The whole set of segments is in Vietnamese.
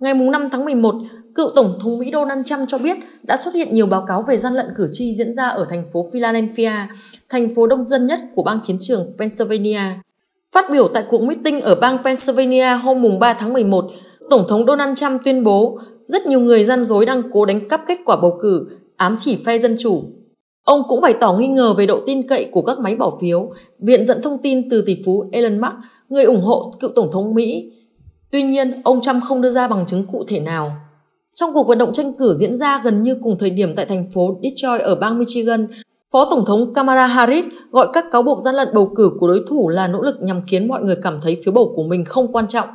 Ngày 5 tháng 11, cựu Tổng thống Mỹ Donald Trump cho biết đã xuất hiện nhiều báo cáo về gian lận cử tri diễn ra ở thành phố Philadelphia, thành phố đông dân nhất của bang chiến trường Pennsylvania. Phát biểu tại cuộc meeting ở bang Pennsylvania hôm 3 tháng 11, Tổng thống Donald Trump tuyên bố rất nhiều người gian dối đang cố đánh cắp kết quả bầu cử, ám chỉ phe Dân Chủ. Ông cũng bày tỏ nghi ngờ về độ tin cậy của các máy bỏ phiếu. Viện dẫn thông tin từ tỷ phú Elon Musk, người ủng hộ cựu Tổng thống Mỹ, Tuy nhiên, ông Trump không đưa ra bằng chứng cụ thể nào. Trong cuộc vận động tranh cử diễn ra gần như cùng thời điểm tại thành phố Detroit ở bang Michigan, Phó Tổng thống Kamala Harris gọi các cáo buộc gian lận bầu cử của đối thủ là nỗ lực nhằm khiến mọi người cảm thấy phiếu bầu của mình không quan trọng.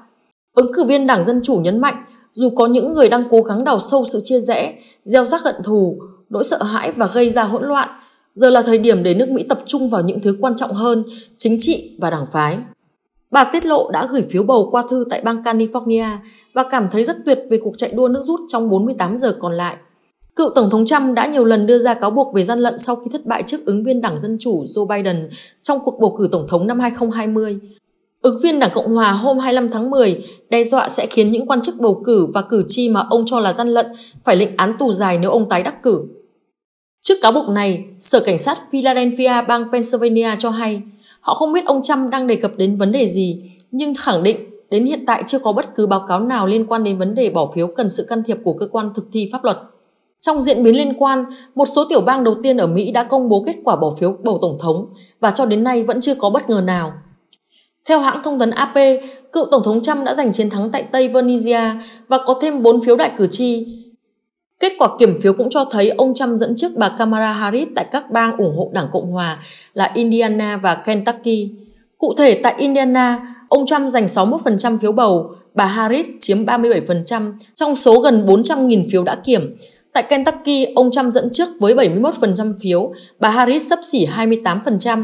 Ứng cử viên Đảng Dân Chủ nhấn mạnh, dù có những người đang cố gắng đào sâu sự chia rẽ, gieo rắc hận thù, nỗi sợ hãi và gây ra hỗn loạn, giờ là thời điểm để nước Mỹ tập trung vào những thứ quan trọng hơn, chính trị và đảng phái. Bà tiết lộ đã gửi phiếu bầu qua thư tại bang California và cảm thấy rất tuyệt về cuộc chạy đua nước rút trong 48 giờ còn lại. Cựu Tổng thống Trump đã nhiều lần đưa ra cáo buộc về gian lận sau khi thất bại trước ứng viên Đảng Dân Chủ Joe Biden trong cuộc bầu cử Tổng thống năm 2020. Ứng viên Đảng Cộng Hòa hôm 25 tháng 10 đe dọa sẽ khiến những quan chức bầu cử và cử tri mà ông cho là gian lận phải lệnh án tù dài nếu ông tái đắc cử. Trước cáo buộc này, Sở Cảnh sát Philadelphia bang Pennsylvania cho hay – Họ không biết ông Trump đang đề cập đến vấn đề gì, nhưng khẳng định đến hiện tại chưa có bất cứ báo cáo nào liên quan đến vấn đề bỏ phiếu cần sự can thiệp của cơ quan thực thi pháp luật. Trong diễn biến liên quan, một số tiểu bang đầu tiên ở Mỹ đã công bố kết quả bỏ phiếu bầu tổng thống và cho đến nay vẫn chưa có bất ngờ nào. Theo hãng thông tấn AP, cựu Tổng thống Trump đã giành chiến thắng tại Tây Vernisia và có thêm 4 phiếu đại cử tri, Kết quả kiểm phiếu cũng cho thấy ông Trump dẫn trước bà Kamala Harris tại các bang ủng hộ Đảng Cộng Hòa là Indiana và Kentucky. Cụ thể tại Indiana, ông Trump giành 61% phiếu bầu, bà Harris chiếm 37% trong số gần 400.000 phiếu đã kiểm. Tại Kentucky, ông Trump dẫn trước với 71% phiếu, bà Harris sấp xỉ 28%.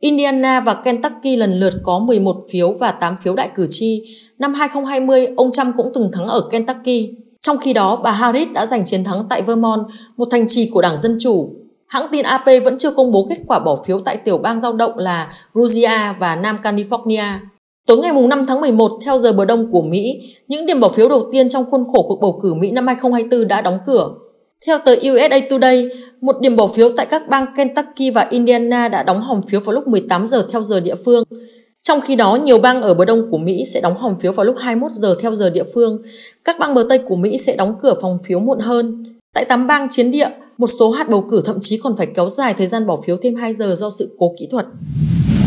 Indiana và Kentucky lần lượt có 11 phiếu và 8 phiếu đại cử tri. Năm 2020, ông Trump cũng từng thắng ở Kentucky. Trong khi đó, bà Harris đã giành chiến thắng tại Vermont, một thành trì của Đảng Dân Chủ. Hãng tin AP vẫn chưa công bố kết quả bỏ phiếu tại tiểu bang giao động là Georgia và Nam California. Tối ngày 5 tháng 11, theo giờ bờ đông của Mỹ, những điểm bỏ phiếu đầu tiên trong khuôn khổ cuộc bầu cử Mỹ năm 2024 đã đóng cửa. Theo tờ USA Today, một điểm bỏ phiếu tại các bang Kentucky và Indiana đã đóng hòm phiếu vào lúc 18 giờ theo giờ địa phương. Trong khi đó, nhiều bang ở bờ đông của Mỹ sẽ đóng hòm phiếu vào lúc 21 giờ theo giờ địa phương. Các bang bờ Tây của Mỹ sẽ đóng cửa phòng phiếu muộn hơn. Tại 8 bang chiến địa, một số hạt bầu cử thậm chí còn phải kéo dài thời gian bỏ phiếu thêm 2 giờ do sự cố kỹ thuật.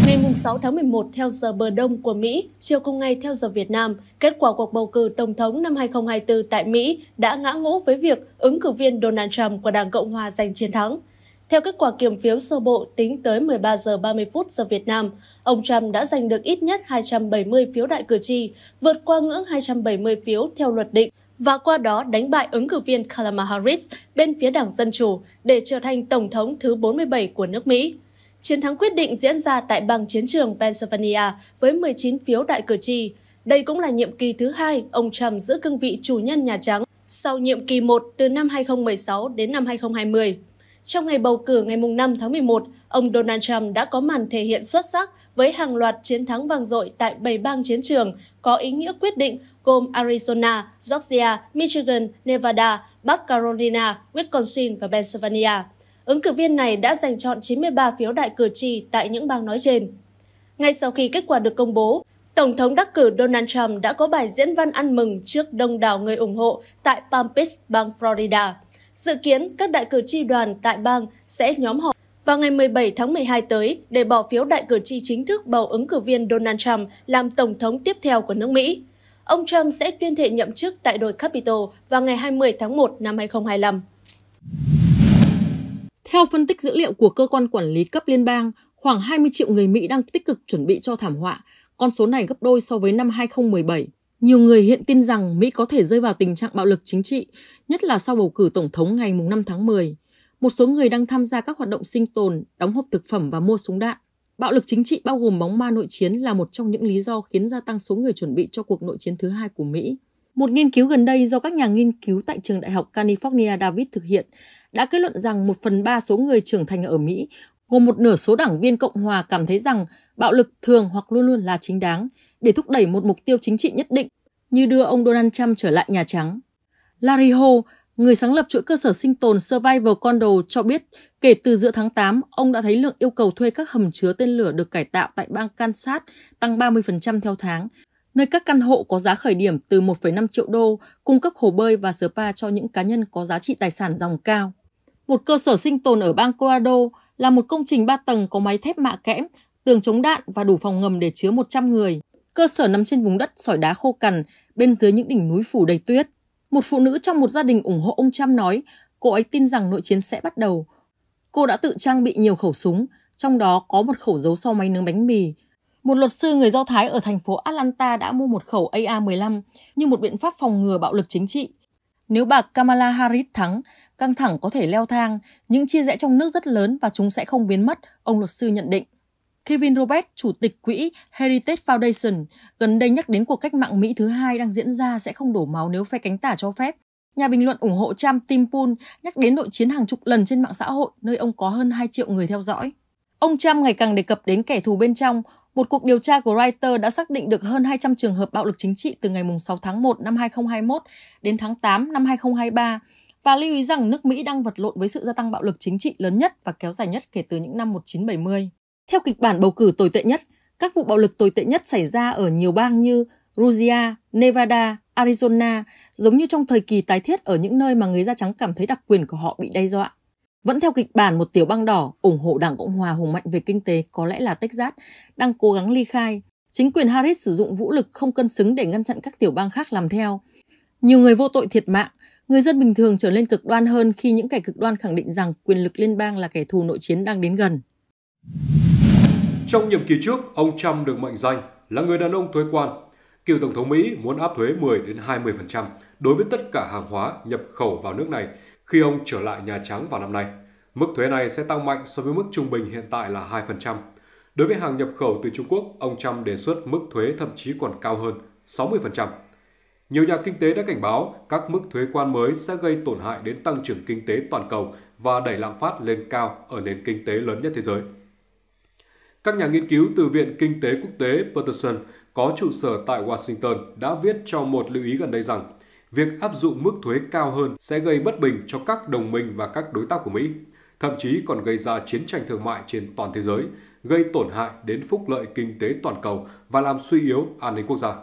Ngày 6 tháng 11 theo giờ bờ đông của Mỹ, chiều cùng ngày theo giờ Việt Nam, kết quả cuộc bầu cử Tổng thống năm 2024 tại Mỹ đã ngã ngũ với việc ứng cử viên Donald Trump của Đảng Cộng Hòa giành chiến thắng – theo kết quả kiểm phiếu sơ bộ tính tới 13 giờ 30 phút giờ Việt Nam, ông Trump đã giành được ít nhất 270 phiếu đại cử tri, vượt qua ngưỡng 270 phiếu theo luật định và qua đó đánh bại ứng cử viên Kamala Harris bên phía Đảng Dân Chủ để trở thành Tổng thống thứ 47 của nước Mỹ. Chiến thắng quyết định diễn ra tại bang chiến trường Pennsylvania với 19 phiếu đại cử tri. Đây cũng là nhiệm kỳ thứ hai ông Trump giữ cương vị chủ nhân Nhà Trắng sau nhiệm kỳ 1 từ năm 2016 đến năm 2020. Trong ngày bầu cử ngày 5 tháng 11, ông Donald Trump đã có màn thể hiện xuất sắc với hàng loạt chiến thắng vang dội tại 7 bang chiến trường có ý nghĩa quyết định gồm Arizona, Georgia, Michigan, Nevada, Bắc Carolina, Wisconsin và Pennsylvania. Ứng cử viên này đã giành chọn 93 phiếu đại cử tri tại những bang nói trên. Ngay sau khi kết quả được công bố, Tổng thống đắc cử Donald Trump đã có bài diễn văn ăn mừng trước đông đảo người ủng hộ tại Palm Beach, bang Florida. Dự kiến các đại cử tri đoàn tại bang sẽ nhóm họp vào ngày 17 tháng 12 tới để bỏ phiếu đại cử tri chính thức bầu ứng cử viên Donald Trump làm tổng thống tiếp theo của nước Mỹ. Ông Trump sẽ tuyên thệ nhậm chức tại đồi Capitol vào ngày 20 tháng 1 năm 2025. Theo phân tích dữ liệu của cơ quan quản lý cấp liên bang, khoảng 20 triệu người Mỹ đang tích cực chuẩn bị cho thảm họa, con số này gấp đôi so với năm 2017. Nhiều người hiện tin rằng Mỹ có thể rơi vào tình trạng bạo lực chính trị, nhất là sau bầu cử tổng thống ngày 5 tháng 10. Một số người đang tham gia các hoạt động sinh tồn, đóng hộp thực phẩm và mua súng đạn. Bạo lực chính trị bao gồm bóng ma nội chiến là một trong những lý do khiến gia tăng số người chuẩn bị cho cuộc nội chiến thứ hai của Mỹ. Một nghiên cứu gần đây do các nhà nghiên cứu tại trường đại học California Davis thực hiện đã kết luận rằng một phần ba số người trưởng thành ở Mỹ, gồm một nửa số đảng viên Cộng hòa cảm thấy rằng bạo lực thường hoặc luôn luôn là chính đáng, để thúc đẩy một mục tiêu chính trị nhất định như đưa ông Donald Trump trở lại Nhà Trắng. Larry Ho, người sáng lập chuỗi cơ sở sinh tồn Survival Condo cho biết kể từ giữa tháng 8, ông đã thấy lượng yêu cầu thuê các hầm chứa tên lửa được cải tạo tại bang Kansas tăng 30% theo tháng, nơi các căn hộ có giá khởi điểm từ 1,5 triệu đô cung cấp hồ bơi và spa cho những cá nhân có giá trị tài sản dòng cao. Một cơ sở sinh tồn ở bang Colorado là một công trình 3 tầng có máy thép mạ kẽm, tường chống đạn và đủ phòng ngầm để chứa 100 người. Cơ sở nằm trên vùng đất sỏi đá khô cằn, bên dưới những đỉnh núi phủ đầy tuyết. Một phụ nữ trong một gia đình ủng hộ ông Trump nói cô ấy tin rằng nội chiến sẽ bắt đầu. Cô đã tự trang bị nhiều khẩu súng, trong đó có một khẩu giấu sau máy nướng bánh mì. Một luật sư người Do Thái ở thành phố Atlanta đã mua một khẩu aa 15 như một biện pháp phòng ngừa bạo lực chính trị. Nếu bà Kamala Harris thắng, căng thẳng có thể leo thang, những chia rẽ trong nước rất lớn và chúng sẽ không biến mất, ông luật sư nhận định. Kevin Robert, chủ tịch quỹ Heritage Foundation, gần đây nhắc đến cuộc cách mạng Mỹ thứ hai đang diễn ra sẽ không đổ máu nếu phe cánh tả cho phép. Nhà bình luận ủng hộ Trump Tim Pool nhắc đến nội chiến hàng chục lần trên mạng xã hội, nơi ông có hơn 2 triệu người theo dõi. Ông Trump ngày càng đề cập đến kẻ thù bên trong. Một cuộc điều tra của Reuters đã xác định được hơn 200 trường hợp bạo lực chính trị từ ngày 6 tháng 1 năm 2021 đến tháng 8 năm 2023 và lưu ý rằng nước Mỹ đang vật lộn với sự gia tăng bạo lực chính trị lớn nhất và kéo dài nhất kể từ những năm 1970. Theo kịch bản bầu cử tồi tệ nhất, các vụ bạo lực tồi tệ nhất xảy ra ở nhiều bang như Georgia, Nevada, Arizona, giống như trong thời kỳ tái thiết ở những nơi mà người da trắng cảm thấy đặc quyền của họ bị đe dọa. Vẫn theo kịch bản một tiểu bang đỏ ủng hộ Đảng Cộng hòa hùng mạnh về kinh tế có lẽ là Texas đang cố gắng ly khai. Chính quyền Harris sử dụng vũ lực không cân xứng để ngăn chặn các tiểu bang khác làm theo. Nhiều người vô tội thiệt mạng, người dân bình thường trở nên cực đoan hơn khi những kẻ cực đoan khẳng định rằng quyền lực liên bang là kẻ thù nội chiến đang đến gần. Trong nhiệm kỳ trước, ông Trump được mệnh danh là người đàn ông thuế quan. Cựu Tổng thống Mỹ muốn áp thuế 10 đến 20% đối với tất cả hàng hóa nhập khẩu vào nước này khi ông trở lại Nhà Trắng vào năm nay. Mức thuế này sẽ tăng mạnh so với mức trung bình hiện tại là 2%. Đối với hàng nhập khẩu từ Trung Quốc, ông Trump đề xuất mức thuế thậm chí còn cao hơn 60%. Nhiều nhà kinh tế đã cảnh báo các mức thuế quan mới sẽ gây tổn hại đến tăng trưởng kinh tế toàn cầu và đẩy lạm phát lên cao ở nền kinh tế lớn nhất thế giới. Các nhà nghiên cứu từ Viện Kinh tế Quốc tế Peterson có trụ sở tại Washington đã viết cho một lưu ý gần đây rằng việc áp dụng mức thuế cao hơn sẽ gây bất bình cho các đồng minh và các đối tác của Mỹ, thậm chí còn gây ra chiến tranh thương mại trên toàn thế giới, gây tổn hại đến phúc lợi kinh tế toàn cầu và làm suy yếu an ninh quốc gia.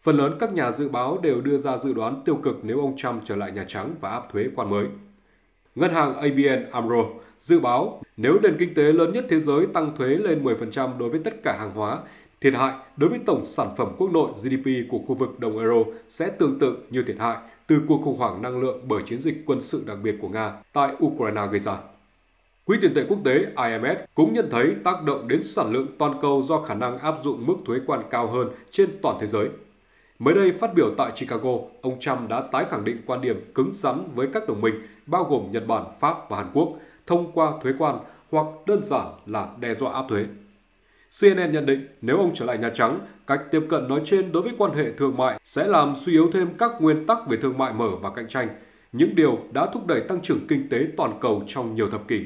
Phần lớn các nhà dự báo đều đưa ra dự đoán tiêu cực nếu ông Trump trở lại Nhà Trắng và áp thuế quan mới. Ngân hàng ABN AMRO dự báo nếu nền kinh tế lớn nhất thế giới tăng thuế lên 10% đối với tất cả hàng hóa, thiệt hại đối với tổng sản phẩm quốc nội GDP của khu vực đồng euro sẽ tương tự như thiệt hại từ cuộc khủng hoảng năng lượng bởi chiến dịch quân sự đặc biệt của Nga tại Ukraine gây ra. Quỹ tiền tệ quốc tế IMF cũng nhận thấy tác động đến sản lượng toàn cầu do khả năng áp dụng mức thuế quan cao hơn trên toàn thế giới Mới đây phát biểu tại Chicago, ông Trump đã tái khẳng định quan điểm cứng rắn với các đồng minh bao gồm Nhật Bản, Pháp và Hàn Quốc thông qua thuế quan hoặc đơn giản là đe dọa áp thuế. CNN nhận định nếu ông trở lại Nhà Trắng, cách tiếp cận nói trên đối với quan hệ thương mại sẽ làm suy yếu thêm các nguyên tắc về thương mại mở và cạnh tranh, những điều đã thúc đẩy tăng trưởng kinh tế toàn cầu trong nhiều thập kỷ.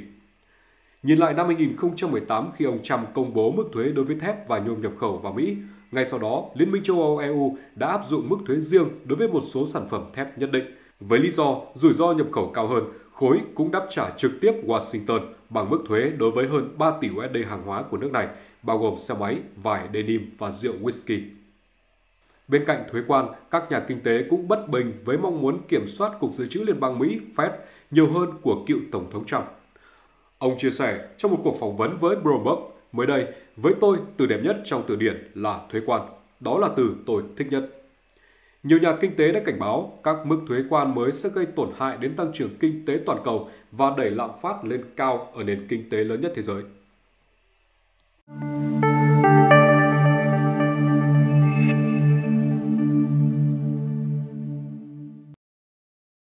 Nhìn lại năm 2018 khi ông Trump công bố mức thuế đối với thép và nhôm nhập khẩu vào Mỹ, ngay sau đó, Liên minh châu Âu EU đã áp dụng mức thuế riêng đối với một số sản phẩm thép nhất định. Với lý do rủi ro nhập khẩu cao hơn, khối cũng đáp trả trực tiếp Washington bằng mức thuế đối với hơn 3 tỷ USD hàng hóa của nước này, bao gồm xe máy, vải denim và rượu whisky. Bên cạnh thuế quan, các nhà kinh tế cũng bất bình với mong muốn kiểm soát Cục Dự trữ Liên bang Mỹ Fed nhiều hơn của cựu Tổng thống Trump. Ông chia sẻ trong một cuộc phỏng vấn với Bloomberg mới đây, với tôi, từ đẹp nhất trong từ điển là thuế quan. Đó là từ tôi thích nhất. Nhiều nhà kinh tế đã cảnh báo các mức thuế quan mới sẽ gây tổn hại đến tăng trưởng kinh tế toàn cầu và đẩy lạm phát lên cao ở nền kinh tế lớn nhất thế giới.